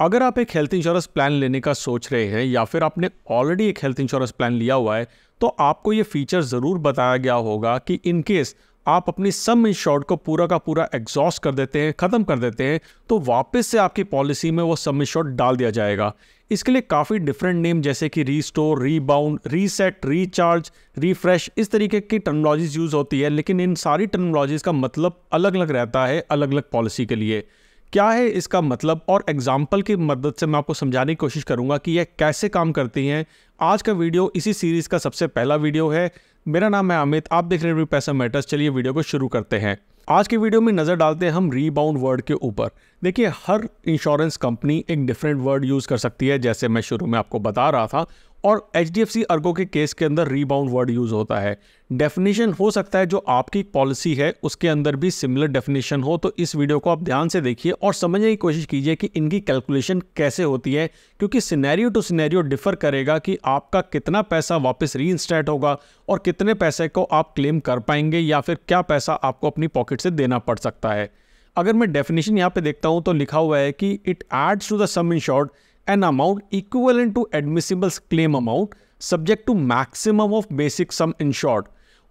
अगर आप एक हेल्थ इंश्योरेंस प्लान लेने का सोच रहे हैं या फिर आपने ऑलरेडी एक हेल्थ इंश्योरेंस प्लान लिया हुआ है तो आपको ये फीचर ज़रूर बताया गया होगा कि इन केस आप अपनी सम इंश्योर्ड को पूरा का पूरा एग्जॉस्ट कर देते हैं ख़त्म कर देते हैं तो वापस से आपकी पॉलिसी में वो सम इंश्योर्ड डाल दिया जाएगा इसके लिए काफ़ी डिफरेंट नेम जैसे कि restore rebound reset recharge refresh इस तरीके की टर्मोलॉजीज यूज़ होती है लेकिन इन सारी टर्मोलॉजीज़ का मतलब अलग अलग रहता है अलग अलग पॉलिसी के लिए क्या है इसका मतलब और एग्जाम्पल की मदद से मैं आपको समझाने की कोशिश करूंगा कि यह कैसे काम करती हैं आज का वीडियो इसी सीरीज़ का सबसे पहला वीडियो है मेरा नाम है अमित आप देख रहे हैं पैसा मैटर्स चलिए वीडियो को शुरू करते हैं आज के वीडियो में नज़र डालते हैं हम रीबाउंड वर्ड के ऊपर देखिए हर इंश्योरेंस कंपनी एक डिफरेंट वर्ड यूज़ कर सकती है जैसे मैं शुरू में आपको बता रहा था और H D F C ERGO के केस के अंदर रीबाउंड वर्ड यूज़ होता है डेफिनेशन हो सकता है जो आपकी पॉलिसी है उसके अंदर भी सिमिलर डेफिनेशन हो तो इस वीडियो को आप ध्यान से देखिए और समझने की कोशिश कीजिए कि इनकी कैलकुलेशन कैसे होती है क्योंकि सिनेरियो टू सिनेरियो डिफर करेगा कि आपका कितना पैसा वापस री होगा और कितने पैसे को आप क्लेम कर पाएंगे या फिर क्या पैसा आपको अपनी पॉकेट से देना पड़ सकता है अगर मैं डेफिनेशन यहाँ पे देखता हूँ तो लिखा हुआ है कि it adds to the sum insured an amount equivalent to admissible claim amount subject to maximum of basic sum insured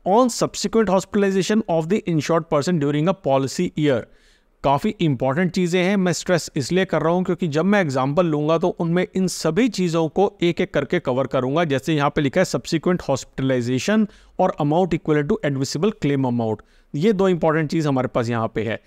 on subsequent hospitalization of the insured person during a policy year. काफ़ी important चीज़ें हैं मैं stress इसलिए कर रहा हूँ क्योंकि जब मैं एग्जांपल लूँगा तो उनमें इन सभी चीज़ों को एक एक करके कवर करूँगा जैसे यहाँ पे लिखा है सब्सिक्वेंट हॉस्पिटलाइजेशन और amount equal to admissible claim amount ये दो इंपॉर्टेंट चीज़ हमारे पास यहाँ पे है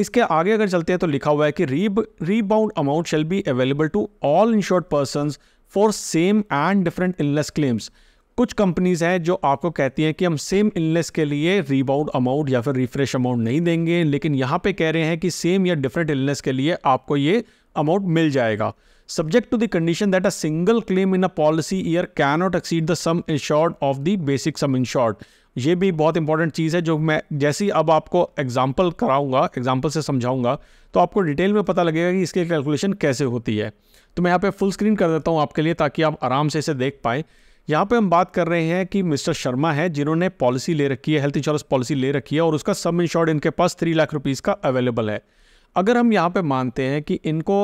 इसके आगे अगर चलते हैं तो लिखा हुआ है कि रीब rebound amount shall be available to all insured person for same and different illness claims कुछ कंपनीज हैं जो आपको कहती हैं कि हम सेम इलनेस के लिए रीबाउंड अमाउंट या फिर रिफ्रेश अमाउंट नहीं देंगे लेकिन यहाँ पे कह रहे हैं कि सेम या डिफरेंट इलनेस के लिए आपको ये अमाउंट मिल जाएगा subject to the condition that a single claim in a policy year can not exceed the sum insured of the basic sum insured ये भी बहुत इंपॉर्टेंट चीज़ है जो मैं जैसे ही अब आपको एग्जाम्पल कराऊंगा एग्जाम्पल से समझाऊंगा तो आपको डिटेल में पता लगेगा कि इसकी कैलकुलेशन कैसे होती है तो मैं यहाँ पे फुल स्क्रीन कर देता हूँ आपके लिए ताकि आप आराम से इसे देख पाए यहाँ पे हम बात कर रहे हैं कि मिस्टर शर्मा है जिन्होंने पॉलिसी ले रखी है हेल्थ इंश्योरेंस पॉलिसी ले रखी है और उसका सब इंश्योर्ड इनके पास थ्री लाख रुपीज़ का अवेलेबल है अगर हम यहाँ पर मानते हैं कि इनको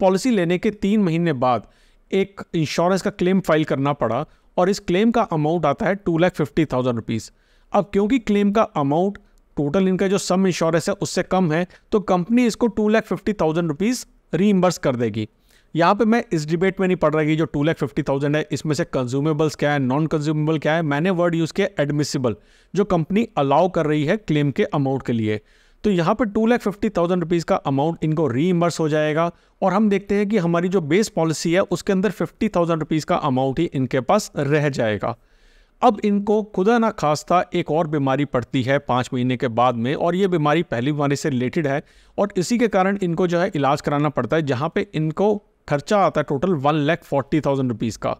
पॉलिसी लेने के तीन महीने बाद एक इंश्योरेंस का क्लेम फाइल करना पड़ा और इस क्लेम का अमाउंट आता है two lakh fifty thousand rupees अब क्योंकि क्लेम का अमाउंट टोटल इनका जो सम इंश्योरेंस है उससे कम है तो कंपनी इसको two lakh fifty thousand rupees reimburse कर देगी यहाँ पे मैं इस डिबेट में नहीं पढ़ रहा कि जो टू लैख फिफ्टी थाउजेंड है इसमें से कंज्यूमेबल्स क्या है नॉन कंज्यूमेबल क्या है मैंने वर्ड यूज़ किया एडमिसिबल जो कंपनी अलाउ कर रही है क्लेम के अमाउंट के लिए तो यहाँ पर two lakh fifty thousand rupees का अमाउंट इनको रीइम्बर्स हो जाएगा और हम देखते हैं कि हमारी जो बेस पॉलिसी है उसके अंदर फिफ्टी थाउजेंड रुपीज़ का अमाउंट ही इनके पास रह जाएगा अब इनको खुदा ना खास्ता एक और बीमारी पड़ती है पाँच महीने के बाद में और ये बीमारी पहली बीमारी से रिलेटेड है और इसी के कारण इनको जो है इलाज कराना पड़ता है जहाँ पर इनको खर्चा आता है total one lakh forty thousand rupees का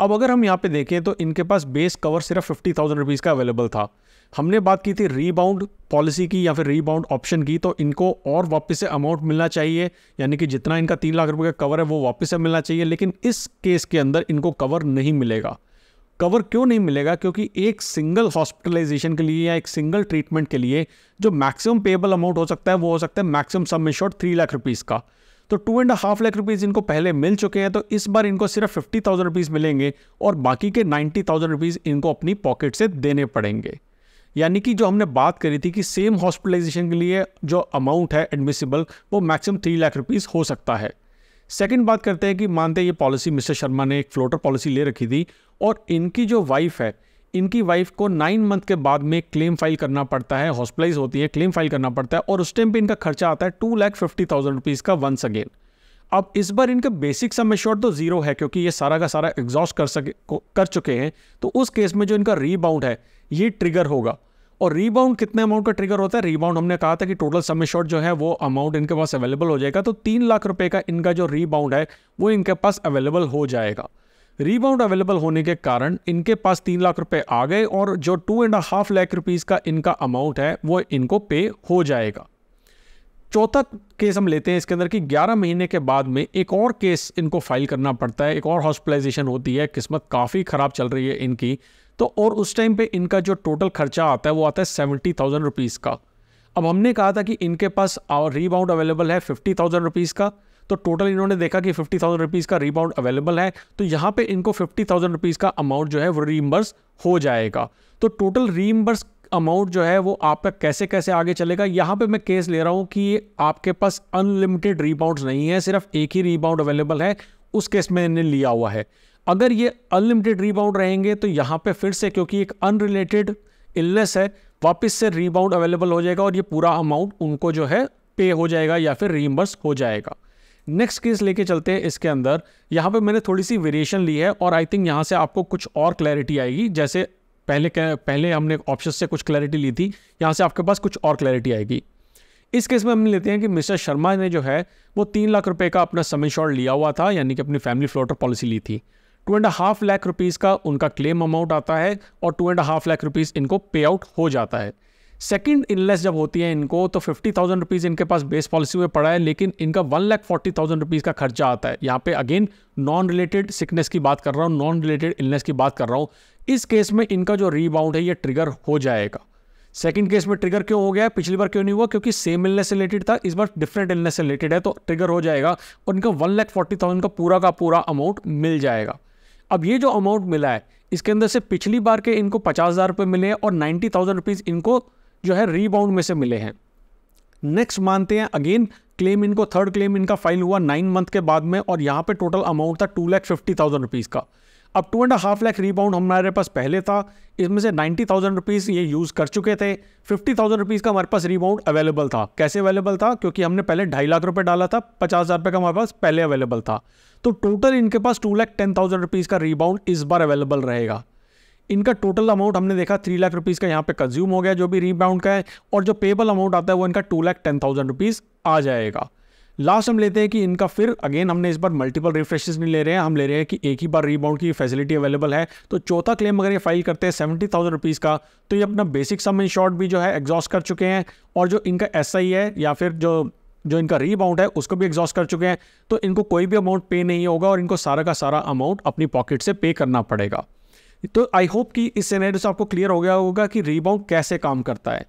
अब अगर हम यहाँ पे देखें तो इनके पास बेस कवर सिर्फ फिफ्टी थाउजेंड रुपीज़ का अवेलेबल था हमने बात की थी रीबाउंड पॉलिसी की या फिर रीबाउंड ऑप्शन की तो इनको और वापस से अमाउंट मिलना चाहिए यानी कि जितना इनका तीन लाख रुपए का कवर है वो वापस से मिलना चाहिए लेकिन इस केस के अंदर इनको कवर नहीं मिलेगा कवर क्यों नहीं मिलेगा क्योंकि एक सिंगल हॉस्पिटलाइजेशन के लिए या एक सिंगल ट्रीटमेंट के लिए जो मैक्सिमम पेबल अमाउंट हो सकता है वो हो सकता है maximum sum insured three lakh rupees का तो two and half lakh rupees इनको पहले मिल चुके हैं तो इस बार इनको सिर्फ फिफ्टी थाउजेंड रुपीज़ मिलेंगे और बाकी के नाइन्टी थाउजेंड रुपीज़ इनको अपनी पॉकेट से देने पड़ेंगे यानी कि जो हमने बात करी थी कि सेम हॉस्पिटलाइजेशन के लिए जो अमाउंट है एडमिसिबल वो मैक्सिमम थ्री लाख रुपीज़ हो सकता है सेकंड बात करते हैं कि मानते हैं ये पॉलिसी मिस्टर शर्मा ने एक फ्लोटर पॉलिसी ले रखी थी और इनकी जो वाइफ है इनकी वाइफ को नाइन मंथ के बाद में क्लेम फाइल करना पड़ता है हॉस्पिटलाइज होती है क्लेम फाइल करना पड़ता है और उस टाइम पे इनका खर्चा आता है two lakh fifty thousand rupees का वंस अगेन अब इस बार इनका बेसिक सम एश्योर तो जीरो है क्योंकि ये सारा का सारा एग्जॉस्ट कर सके कर चुके हैं तो उस केस में जो इनका रीबाउंड है ये ट्रिगर होगा और रीबाउंड कितने अमाउंट का ट्रिगर होता है रीबाउंड हमने कहा था कि टोटल सम एश्योर जो है वो अमाउंट इनके पास अवेलेबल हो जाएगा तो तीन लाख रुपए का इनका जो रीबाउंड है वो इनके पास अवेलेबल हो जाएगा रीबाउंड अवेलेबल होने के कारण इनके पास तीन लाख रुपए आ गए और जो two and half lakh rupees का इनका अमाउंट है वो इनको पे हो जाएगा चौथा केस हम लेते हैं इसके अंदर कि 11 महीने के बाद में एक और केस इनको फाइल करना पड़ता है एक और हॉस्पिटलाइजेशन होती है किस्मत काफ़ी ख़राब चल रही है इनकी तो और उस टाइम पे इनका जो टोटल खर्चा आता है वो आता है सेवेंटी थाउजेंड रुपीज़ का अब हमने कहा था कि इनके पास रीबाउंड अवेलेबल है फिफ्टी थाउजेंड रुपीज़ का तो टोटल इन्होंने देखा कि फिफ्टी थाउजेंड रुपीज़ का रीबाउंड अवेलेबल है तो यहाँ पे इनको फिफ्टी थाउजेंड रुपीज़ का अमाउंट जो है वो रीम्बर्स हो जाएगा तो टोटल रीम्बर्स अमाउंट जो है वो आपका कैसे कैसे आगे चलेगा यहाँ पे मैं केस ले रहा हूँ कि आपके पास अनलिमिटेड रीबाउंड नहीं है सिर्फ एक ही रीबाउंड अवेलेबल है उस केस में इन्हें लिया हुआ है अगर ये अनलिमिटेड रीबाउंड रहेंगे तो यहाँ पे फिर से क्योंकि एक अनरिलेटेड इलनेस है वापस से रीबाउंड अवेलेबल हो जाएगा और ये पूरा अमाउंट उनको जो है पे हो जाएगा या फिर रीम्बर्स हो जाएगा नेक्स्ट केस लेके चलते हैं इसके अंदर यहाँ पे मैंने थोड़ी सी वेरिएशन ली है और आई थिंक यहाँ से आपको कुछ और क्लैरिटी आएगी जैसे पहले पहले हमने ऑप्शन से कुछ क्लैरिटी ली थी यहाँ से आपके पास कुछ और क्लैरिटी आएगी इस केस में हम लेते हैं कि मिस्टर शर्मा ने जो है वो तीन लाख रुपए का अपना समय शॉर्ट लिया हुआ था यानी कि अपनी फैमिली फ्लोटर पॉलिसी ली थी two and half lakh rupees का उनका क्लेम अमाउंट आता है और two and half lakh rupees इनको पे आउट हो जाता है सेकंड इनलेस जब होती है इनको तो फिफ्टी थाउजेंड रुपीज़ इनके पास बेस पॉलिसी में पड़ा है लेकिन इनका one lakh forty thousand rupees का खर्चा आता है यहाँ पे अगेन नॉन रिलेटेड सिकनेस की बात कर रहा हूँ नॉन रिलेटेड इलनेस की बात कर रहा हूँ इस केस में इनका जो रीबाउंड है ये ट्रिगर हो जाएगा सेकंड केस में ट्रिगर क्यों हो गया पिछली बार क्यों नहीं हुआ क्योंकि सेम इलनेस से रिलेटेड था इस बार डिफरेंट इलनेस से रिलेटेड है तो ट्रिगर हो जाएगा और इनका वन लाख फोर्टी थाउजेंड का पूरा का पूरा अमाउंट मिल जाएगा अब ये जो अमाउंट मिला है इसके अंदर से पिछली बार के इनको पचास हज़ार रुपये मिले और नाइन्टी थाउजेंड रुपीज़ इनको जो है रीबाउंड में से मिले हैं नेक्स्ट मानते हैं अगेन क्लेम इनको थर्ड क्लेम इनका फाइल हुआ नाइन मंथ के बाद में और यहाँ पे टोटल अमाउंट था two lakh fifty thousand rupees का अब two and half lakh rebound हमारे पास पहले था इसमें से नाइन्टी थाउजेंड रुपीज़ ये यूज़ कर चुके थे फिफ्टी थाउजेंड रुपीज़ का हमारे पास रीबाउंड अवेलेबल था कैसे अवेलेबल था क्योंकि हमने पहले ढाई लाख रुपये डाला था पचास हज़ार रुपये का हमारे पास पहले अवेलेबल था तो टोटल इनके पास two lakh ten thousand rupees का रीबाउंड इस बार अवेलेबल रहेगा इनका टोटल अमाउंट हमने देखा थ्री लाख रुपीज़ का यहाँ पे कंज्यूम हो गया जो भी रीबाउंड का है और जो पेबल अमाउंट आता है वो इनका two lakh ten thousand rupees आ जाएगा लास्ट हम लेते हैं कि इनका फिर अगेन हमने इस बार मल्टीपल रिफ्रेशेस नहीं ले रहे हैं हम ले रहे हैं कि एक ही बार रीबाउंड की फैसिलिटी अवेलेबल है तो चौथा क्लेम अगर ये फाइल करते हैं सेवेंटी थाउजेंड रुपीज़ का तो ये अपना बेसिक सम इन शॉर्ट भी जो है एग्जॉस्ट कर चुके हैं और जो इनका एस है या फिर जो जो इनका रीबाउंड है उसको भी एग्जॉस्ट कर चुके हैं तो इनको कोई भी अमाउंट पे नहीं होगा और इनको सारा का सारा अमाउंट अपनी पॉकेट से पे करना पड़ेगा तो आई होप कि इस सिनेरियो से आपको क्लियर हो गया होगा कि रीबाउंड कैसे काम करता है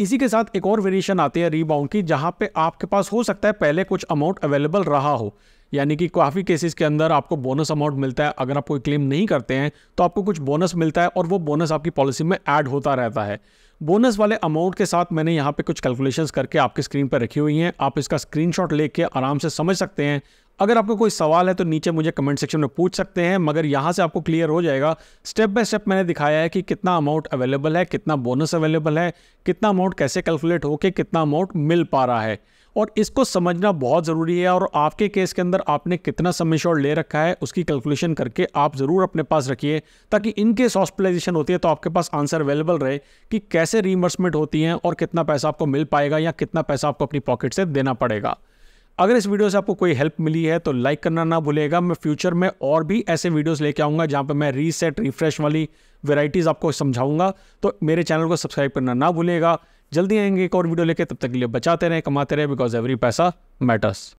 इसी के साथ एक और वेरिएशन आती है रीबाउंड की जहाँ पे आपके पास हो सकता है पहले कुछ अमाउंट अवेलेबल रहा हो यानी कि काफ़ी केसेस के अंदर आपको बोनस अमाउंट मिलता है अगर आप कोई क्लेम नहीं करते हैं तो आपको कुछ बोनस मिलता है और वो बोनस आपकी पॉलिसी में ऐड होता रहता है बोनस वाले अमाउंट के साथ मैंने यहाँ पे कुछ कैलकुलेशंस करके आपके स्क्रीन पर रखी हुई हैं आप इसका स्क्रीनशॉट लेके आराम से समझ सकते हैं अगर आपको कोई सवाल है तो नीचे मुझे कमेंट सेक्शन में पूछ सकते हैं मगर यहाँ से आपको क्लियर हो जाएगा स्टेप बाय स्टेप मैंने दिखाया है कि कितना अमाउंट अवेलेबल है कितना बोनस अवेलेबल है कितना अमाउंट कैसे कैलकुलेट होकर कितना अमाउंट मिल पा रहा है और इसको समझना बहुत ज़रूरी है और आपके केस के अंदर आपने कितना समय ले रखा है उसकी कैलकुलेशन करके आप ज़रूर अपने पास रखिए ताकि इन केस हॉस्पिटलाइजेशन होती है तो आपके पास आंसर अवेलेबल रहे कि कैसे रीइम्बर्समेंट होती हैं और कितना पैसा आपको मिल पाएगा या कितना पैसा आपको अपनी पॉकेट से देना पड़ेगा अगर इस वीडियो से आपको कोई हेल्प मिली है तो लाइक करना ना भूलेगा मैं फ्यूचर में और भी ऐसे वीडियोस लेके आऊँगा जहाँ पर मैं रीसेट रिफ्रेश वाली वेराइटीज़ आपको समझाऊंगा तो मेरे चैनल को सब्सक्राइब करना ना भूलेगा जल्दी आएंगे एक और वीडियो लेके तब तक के लिए बचाते रहें कमाते रहें बिकॉज एवरी पैसा मैटर्स